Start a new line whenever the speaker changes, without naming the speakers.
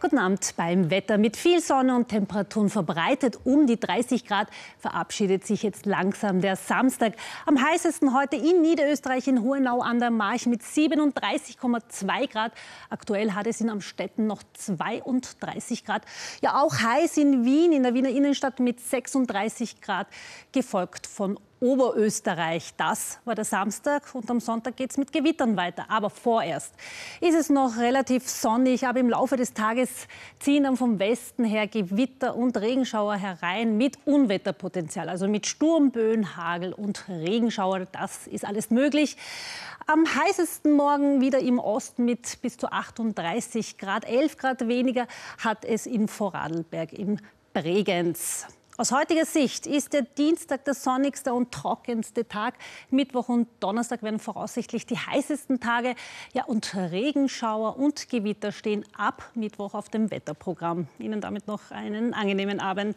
Guten Abend beim Wetter. Mit viel Sonne und Temperaturen verbreitet um die 30 Grad verabschiedet sich jetzt langsam der Samstag. Am heißesten heute in Niederösterreich in Hohenau an der March mit 37,2 Grad. Aktuell hat es in Amstetten noch 32 Grad. Ja, auch heiß in Wien, in der Wiener Innenstadt mit 36 Grad, gefolgt von Oberösterreich. Das war der Samstag und am Sonntag geht es mit Gewittern weiter. Aber vorerst ist es noch relativ sonnig, aber im Laufe des Tages ziehen dann vom Westen her Gewitter und Regenschauer herein mit Unwetterpotenzial, also mit Sturmböen, Hagel und Regenschauer. Das ist alles möglich. Am heißesten Morgen wieder im Osten mit bis zu 38 Grad, 11 Grad weniger hat es in Vorarlberg im Bregenz. Aus heutiger Sicht ist der Dienstag der sonnigste und trockenste Tag. Mittwoch und Donnerstag werden voraussichtlich die heißesten Tage. Ja, und Regenschauer und Gewitter stehen ab Mittwoch auf dem Wetterprogramm. Ihnen damit noch einen angenehmen Abend.